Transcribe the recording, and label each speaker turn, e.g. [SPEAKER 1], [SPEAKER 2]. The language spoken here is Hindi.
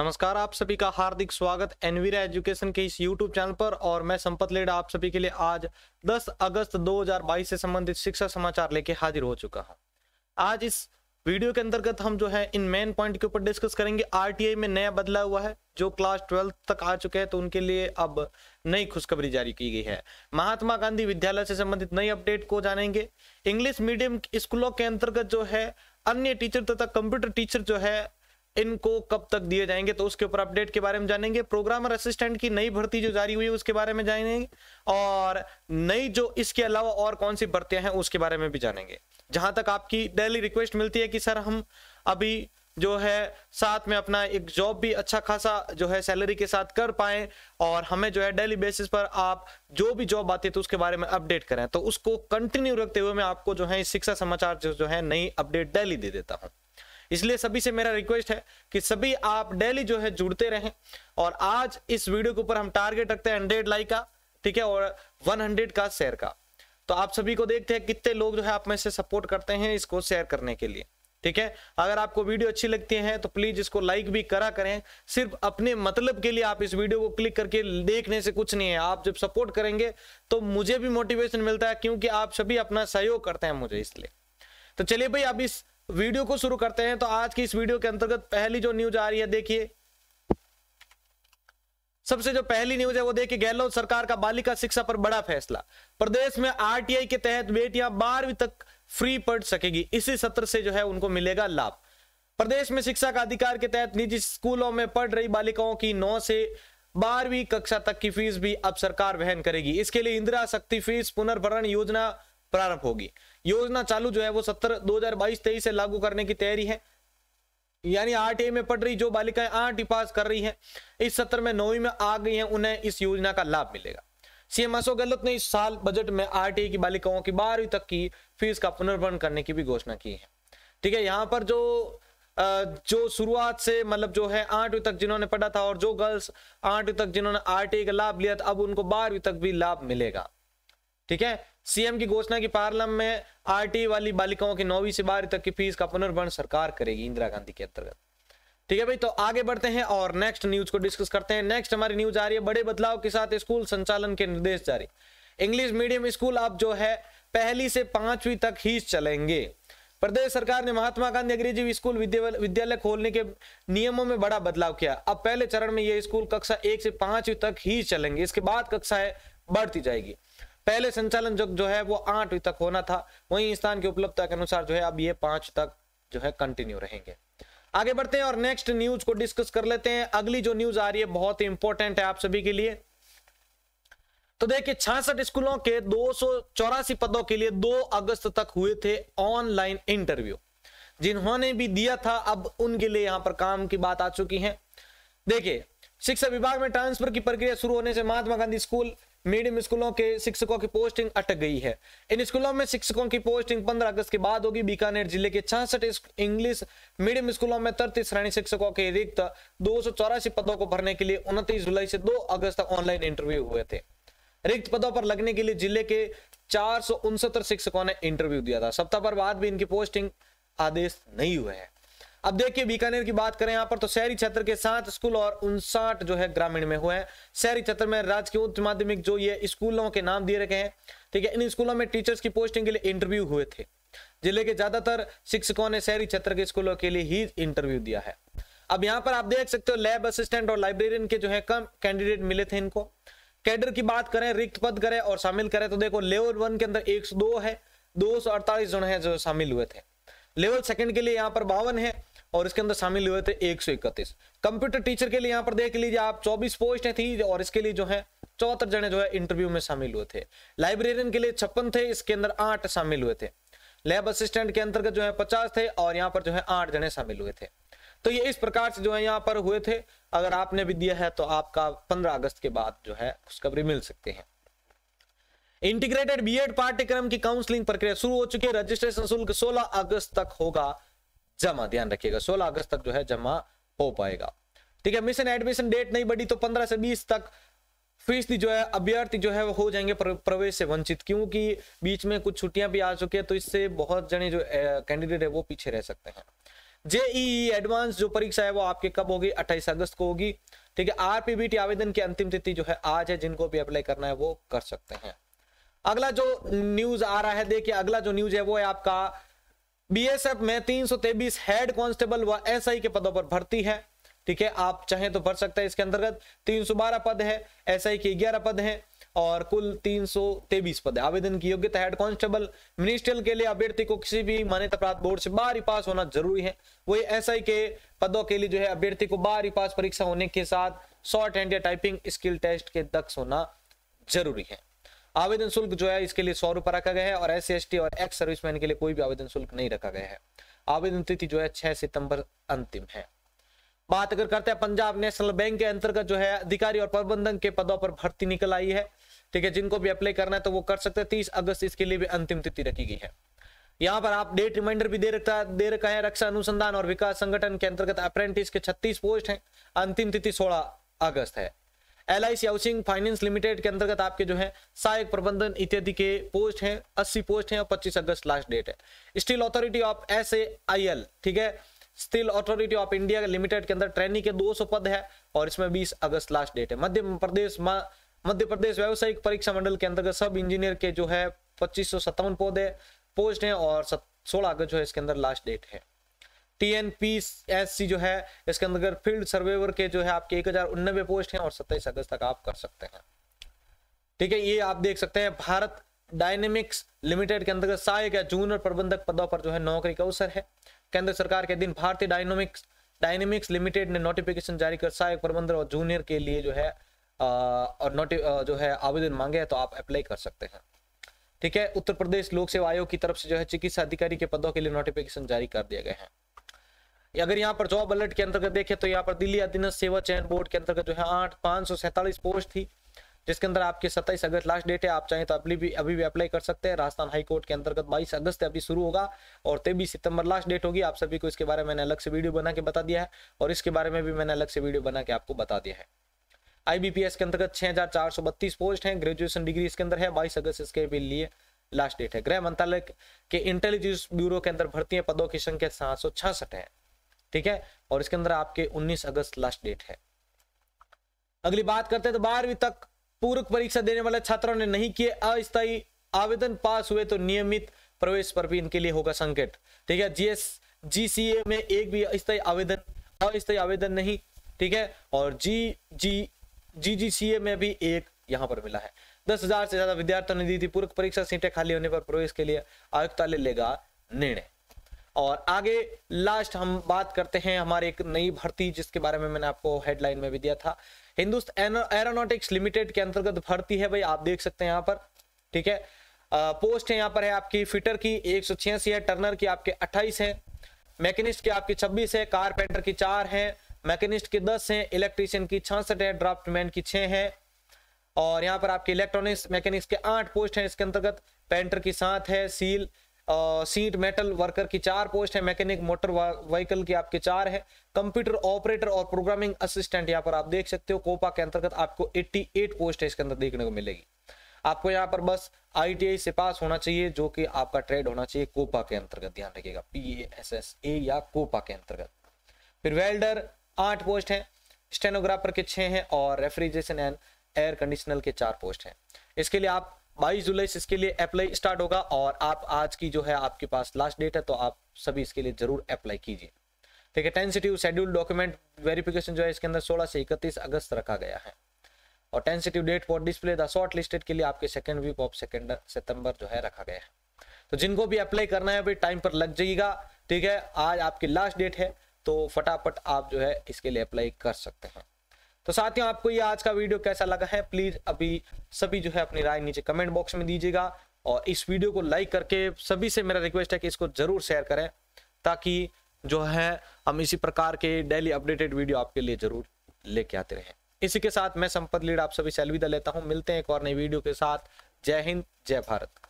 [SPEAKER 1] नमस्कार आप सभी का हार्दिक स्वागत एनवीरा एजुकेशन के इस यूट्यूब चैनल पर और मैं संपत लेडा आप सभी के लिए आज 10 अगस्त 2022 से संबंधित शिक्षा समाचार लेके हाजिर हो चुका हूं आज इस वीडियो के अंतर्गत हम जो है इन मेन पॉइंट के ऊपर डिस्कस करेंगे आरटीआई में नया बदला हुआ है जो क्लास ट्वेल्थ तक आ चुके हैं तो उनके लिए अब नई खुशखबरी जारी की गई है महात्मा गांधी विद्यालय से संबंधित नई अपडेट को जानेंगे इंग्लिश मीडियम स्कूलों के अंतर्गत जो है अन्य टीचर तथा कंप्यूटर टीचर जो है इनको कब तक दिए जाएंगे तो उसके ऊपर अपडेट के बारे में जानेंगे प्रोग्रामर असिस्टेंट की नई भर्ती जो जारी हुई है उसके बारे में जानेंगे और नई जो इसके अलावा और कौन सी भर्तियां हैं उसके बारे में भी जानेंगे जहां तक आपकी डेली रिक्वेस्ट मिलती है कि सर हम अभी जो है साथ में अपना एक जॉब भी अच्छा खासा जो है सैलरी के साथ कर पाए और हमें जो है डेली बेसिस पर आप जो भी जॉब आती है तो उसके बारे में अपडेट करें तो उसको कंटिन्यू रखते हुए मैं आपको जो है शिक्षा समाचार जो, जो है नई अपडेट डेली दे देता हूँ इसलिए सभी से मेरा रिक्वेस्ट है कि सभी आप डेली जो है जुड़ते रहें और आज इस वीडियो के ऊपर हम टारगेट रखते हैं हंड्रेड लाइक का ठीक है और वन हंड्रेड का शेयर का तो आप सभी को देखते हैं कितने लोग जो है आप में से सपोर्ट करते हैं इसको शेयर करने के लिए ठीक है अगर आपको वीडियो अच्छी लगती है तो प्लीज इसको लाइक भी करा करें सिर्फ अपने मतलब के लिए आप इस वीडियो को क्लिक करके देखने से कुछ नहीं है आप जब सपोर्ट करेंगे तो मुझे भी मोटिवेशन मिलता है क्योंकि आप सभी अपना सहयोग करते हैं मुझे इसलिए तो चलिए भाई अब इस वीडियो को शुरू करते हैं तो आज की इस वीडियो के अंतर्गत पहली जो न्यूज आ रही है देखिए सबसे जो पहली न्यूज है वो देखिए गहलोत सरकार का बालिका शिक्षा पर बड़ा फैसला प्रदेश में आरटीआई के तहत बेटियां बारहवीं तक फ्री पढ़ सकेगी इसी सत्र से जो है उनको मिलेगा लाभ प्रदेश में शिक्षा का अधिकार के तहत निजी स्कूलों में पढ़ रही बालिकाओं की नौ से बारहवीं कक्षा तक की फीस भी अब सरकार वहन करेगी इसके लिए इंदिरा शक्ति फीस पुनर्भरण योजना प्रारंभ होगी योजना चालू जो है वो सत्तर दो हजार बाईस तेईस से लागू करने की तैयारी है यानी आठ ए में पढ़ रही जो बालिकाएं आठ पास कर रही हैं इस सत्र में नौवीं में आ गई हैं उन्हें इस योजना का लाभ मिलेगा सीएम अशोक गहलोत ने इस साल बजट में आठ की बालिकाओं की बारहवीं तक की फीस का पुनर्भरण करने की भी घोषणा की है ठीक है यहाँ पर जो जो शुरुआत से मतलब जो है आठवीं तक जिन्होंने पढ़ा था और जो गर्ल्स आठवीं तक जिन्होंने आर का लाभ लिया था अब उनको बारहवीं तक भी लाभ मिलेगा ठीक है सीएम की घोषणा की पार्लम में आरटी वाली बालिकाओं की नौवीं से बारहवीं तक की फीस का पुनर्भरण सरकार करेगी इंदिरा गांधी के अंतर्गत ठीक है भाई तो आगे बढ़ते हैं और नेक्स्ट न्यूज को डिस्कस करते हैं नेक्स्ट हमारी न्यूज आ रही है बड़े बदलाव के साथ स्कूल संचालन के निर्देश जारी इंग्लिश मीडियम स्कूल अब जो है पहली से पांचवी तक ही चलेंगे प्रदेश सरकार ने महात्मा गांधी अंग्रेजी स्कूल विद्यालय खोलने के नियमों में बड़ा बदलाव किया अब पहले चरण में यह स्कूल कक्षा एक से पांचवी तक ही चलेंगे इसके बाद कक्षाएं बढ़ती जाएगी पहले संचालन जो जो है वो आठ तक होना था वहीं स्थान की उपलब्धता के अनुसार जो है अब ये पांच तक जो है कंटिन्यू रहेंगे आगे बढ़ते हैं और नेक्स्ट न्यूज को डिस्कस कर लेते हैं अगली जो न्यूज आ रही है बहुत ही इंपॉर्टेंट है आप सभी के लिए तो देखिए छियासठ स्कूलों के दो पदों के लिए 2 अगस्त तक हुए थे ऑनलाइन इंटरव्यू जिन्होंने भी दिया था अब उनके लिए यहां पर काम की बात आ चुकी है देखिए शिक्षा विभाग में ट्रांसफर की प्रक्रिया शुरू होने से महात्मा गांधी स्कूल मीडियम स्कूलों के शिक्षकों की पोस्टिंग अटक गई है इन स्कूलों में शिक्षकों की पोस्टिंग 15 अगस्त के बाद होगी बीकानेर जिले के छियासठ इंग्लिश मीडियम स्कूलों में तरतीस श्रेणी शिक्षकों के रिक्त दो पदों को भरने के लिए उनतीस जुलाई से दो अगस्त तक ऑनलाइन इंटरव्यू हुए थे रिक्त पदों पर लगने के लिए जिले के चार शिक्षकों ने इंटरव्यू दिया था सप्ताह पर बाद भी इनकी पोस्टिंग आदेश नहीं हुए हैं अब देखिए बीकानेर की बात करें यहाँ पर तो शहरी क्षेत्र के सात स्कूल और उनसाठ जो है ग्रामीण में हुए हैं शहरी क्षेत्र में राज्य के उच्च माध्यमिक जो ये स्कूलों के नाम दिए रखे हैं ठीक है इन स्कूलों में टीचर्स की पोस्टिंग के लिए इंटरव्यू हुए थे जिले के ज्यादातर शिक्षकों ने शहरी क्षेत्र के स्कूलों के लिए ही इंटरव्यू दिया है अब यहाँ पर आप देख सकते हो लैब असिस्टेंट और लाइब्रेरियन के जो है कम कैंडिडेट मिले थे इनको कैडर की बात करें रिक्त पद करें और शामिल करें तो देखो लेवल वन के अंदर 102 है अड़तालीस जन है जो शामिल हुए थे लेवल सेकंड के लिए यहाँ पर बावन है और इसके अंदर शामिल हुए थे एक कंप्यूटर टीचर के लिए यहाँ पर देख लीजिए आप चौबीस पोस्ट थी और इसके लिए जो है चौहत्तर जने जो है इंटरव्यू में शामिल हुए थे लाइब्रेरियन के लिए छप्पन थे इसके अंदर आठ शामिल हुए थे लैब असिस्टेंट के अंतर्गत जो है पचास थे और यहाँ पर जो है आठ जने शामिल हुए थे तो ये इस प्रकार से जो है यहाँ पर हुए थे अगर आपने भी दिया है तो आपका पंद्रह अगस्त के बाद जो है खुशखबरी मिल सकते हैं इंटीग्रेटेड बीएड पाठ्यक्रम की काउंसलिंग प्रक्रिया शुरू हो चुकी है रजिस्ट्रेशन शुल्क 16 अगस्त तक होगा जमा ध्यान रखिएगा सोलह अगस्त तक जो है जमा हो पाएगा ठीक है मिशन एडमिशन डेट नहीं बढ़ी तो पंद्रह से बीस तक फीसदी जो है अभ्यर्थी जो है वो हो जाएंगे प्रवेश से वंचित क्योंकि बीच में कुछ छुट्टियां भी आ चुकी है तो इससे बहुत जने जो कैंडिडेट है वो पीछे रह सकते हैं जेईई एडवांस जो परीक्षा है वो आपके कब होगी 28 अगस्त को होगी ठीक है आरपीबीटी आवेदन की अंतिम तिथि जो है आज है जिनको भी अप्लाई करना है वो कर सकते हैं अगला जो न्यूज आ रहा है देखिए अगला जो न्यूज है वो है आपका बीएसएफ में तीन सौ तेबीस हेड कांस्टेबल व एसआई के पदों पर भर्ती है ठीक है आप चाहें तो भर सकते हैं इसके अंतर्गत बारह पद है एसआई के 11 पद हैं और कुल तीन सौ तेबीस पद है आवेदन की योग्यता हेड कांस्टेबल मिनिस्ट्रियल के लिए अभ्यर्थी को किसी भी मान्यता प्राप्त बोर्ड से बारहवीं पास होना जरूरी है वही आई के पदों के लिए जो है अभ्यर्थी को बारहवीं पास परीक्षा होने के साथ शॉर्ट हैंड या टाइपिंग स्किल टेस्ट के दक्ष होना जरूरी है आवेदन शुल्क जो है इसके लिए सौ रुपये रखा गया है और एस सी और एक्स सर्विसमैन के लिए कोई भी आवेदन शुल्क नहीं रखा गया है आवेदन तिथि जो है छह सितंबर अंतिम है बात अगर करते हैं पंजाब नेशनल बैंक के अंतर्गत जो है अधिकारी और प्रबंधन के पदों पर भर्ती निकल आई है ठीक है जिनको भी अप्लाई करना है तो वो कर सकते हैं तीस अगस्त इसके लिए भी अंतिम तिथि रखी गई है यहाँ पर आप डेट रिमाइंडर भी दे रखा दे रखा है रक्षा अनुसंधान और विकास संगठन के अंतर्गत अप्रेंटिस के छत्तीस पोस्ट है अंतिम तिथि सोलह अगस्त है L I housing finance limited के अंतर्गत आपके जो है सहायक प्रबंधन इत्यादि के पोस्ट हैं अस्सी पोस्ट हैं और पच्चीस अगस्त लास्ट डेट है स्टील अथॉरिटी ऑफ एस ठीक है steel authority of India limited के अंदर ट्रेनिंग के सौ पद है और इसमें बीस अगस्त लास्ट डेट है मध्य प्रदेश मध्य प्रदेश व्यावसायिक परीक्षा मंडल के अंतर्गत सब इंजीनियर के जो है पच्चीस सौ सत्तावन पौधे पोस्ट हैं और सोलह अगस्त जो है इसके अंदर लास्ट डेट है T N P S C जो है इसके अंदर फील्ड सर्वेवर के जो है आपके एक हजार उन्नबे पोस्ट हैं और सत्ताईस अगस्त तक आप कर सकते हैं ठीक है ये आप देख सकते हैं भारत डायनेमिक्स लिमिटेड के अंतर्गत सहायक या जूनियर प्रबंधक पदों पर जो है नौकरी का अवसर है केंद्र सरकार के दिन भारतीय डायनोमिक्स डायनेमिक्स लिमिटेड ने नोटिफिकेशन जारी कर सहायक प्रबंधक और जूनियर के लिए जो है आ, और नोटि जो है आवेदन मांगे हैं तो आप अप्लाई कर सकते हैं ठीक है उत्तर प्रदेश लोक सेवा आयोग की तरफ से जो है चिकित्सा अधिकारी के पदों के लिए नोटिफिकेशन जारी कर दिया गया है अगर यहाँ पर जॉब अलर्ट के अंतर्गत देखें तो यहाँ पर दिल्ली अधीनस्थ सेवा चयन बोर्ड के अंतर्गत जो है आठ पांच सौ पोस्ट थी जिसके अंदर आपके सत्ताईस अगस्त लास्ट डेट है आप चाहें तो अभी भी अभी भी अप्लाई कर सकते हैं राजस्थान हाईकोर्ट के अंतर्गत बाईस अगस्त अभी शुरू होगा और तेबीस सितंबर लास्ट डेट होगी आप सभी को इसके बारे में मैंने अलग से वीडियो बना के बता दिया है और इसके बारे में भी मैंने अलग से वीडियो बना के आपको बता दिया है आई के अंतर्गत छः पोस्ट हैं ग्रेजुएशन डिग्री इसके अंदर है बाईस अगस्त इसके लिए लास्ट डेट है गृह मंत्रालय के इंटेलिजेंस ब्यूरो के अंदर भर्ती पदों की संख्या सात है ठीक है और इसके अंदर आपके 19 अगस्त लास्ट डेट है अगली बात करते हैं तो बारहवीं तक पूर्व परीक्षा देने वाले छात्रों ने नहीं किए अस्थायी आवेदन पास हुए तो नियमित प्रवेश पर भी इनके लिए होगा संकेत ठीक है जीएस जीसीए में एक भी अस्थायी आवेदन अस्थायी आवेदन नहीं ठीक है और जी जी जी जी सी ए में भी एक यहां पर मिला है दस हजार से ज्यादा विद्यार्थियों ने दी थी पूर्व परीक्षा सीटें खाली होने पर प्रवेश के लिए आयुक्तालय लेगा निर्णय और आगे लास्ट हम बात करते हैं हमारे एक नई भर्ती जिसके बारे में मैंने आपको हेडलाइन में भी दिया था हिंदुस्तान एरोनॉटिक्स लिमिटेड के अंतर्गत भर्ती है भाई आप देख सकते हैं यहाँ पर ठीक है पोस्ट है यहाँ पर है आपकी फिटर की एक है टर्नर की आपके अट्ठाईस है मैकेनिस्ट की आपकी छब्बीस है कारपेंटर की चार है मैकेनिस्ट की दस है इलेक्ट्रीशियन की छसठ है ड्राफ्टमैन की छह है और यहाँ पर आपके इलेक्ट्रॉनिक्स मैकेनिक्स के आठ पोस्ट हैं इसके अंतर्गत पेंटर की सात है सील सीट मेटल वर्कर की चार पोस्ट है मैकेनिक मोटर व्हीकल की आपके चार है कंप्यूटर ऑपरेटर और प्रोग्रामिंग असिस्टेंट यहाँ पर आप देख सकते हो कोपा के अंतर्गत आपको 88 पोस्ट है इसके अंदर देखने को मिलेगी आपको यहाँ पर बस आईटीआई से पास होना चाहिए जो कि आपका ट्रेड होना चाहिए कोपा के अंतर्गत ध्यान रखिएगा पी एस एस ए या कोपा के अंतर्गत फिर वेल्डर आठ पोस्ट हैं स्टेनोग्राफर के छह हैं और रेफ्रिजरेशन एंड एयर कंडीशनर के चार पोस्ट हैं इसके लिए आप बाईस जुलाई से इसके लिए अप्लाई स्टार्ट होगा और आप आज की जो है आपके पास लास्ट डेट है तो आप सभी इसके लिए जरूर अप्लाई कीजिए ठीक है टेंसिटिव शेड्यूल डॉक्यूमेंट वेरिफिकेशन जो है इसके अंदर 16 से 31 अगस्त रखा गया है और tentative date for display the shortlisted के लिए आपके सेकंड वीक ऑफ सेकेंड सितंबर जो है रखा गया है तो जिनको भी अप्लाई करना है अभी टाइम पर लग जाएगा ठीक है आज आपकी लास्ट डेट है तो फटाफट आप जो है इसके लिए अप्लाई कर सकते हैं तो साथियों आपको ये आज का वीडियो कैसा लगा है प्लीज अभी सभी जो है अपनी राय नीचे कमेंट बॉक्स में दीजिएगा और इस वीडियो को लाइक करके सभी से मेरा रिक्वेस्ट है कि इसको जरूर शेयर करें ताकि जो है हम इसी प्रकार के डेली अपडेटेड वीडियो आपके लिए जरूर लेके आते रहें इसी के साथ मैं संपत लीड आप सभी से अलविदा लेता हूँ मिलते हैं एक और नई वीडियो के साथ जय हिंद जय भारत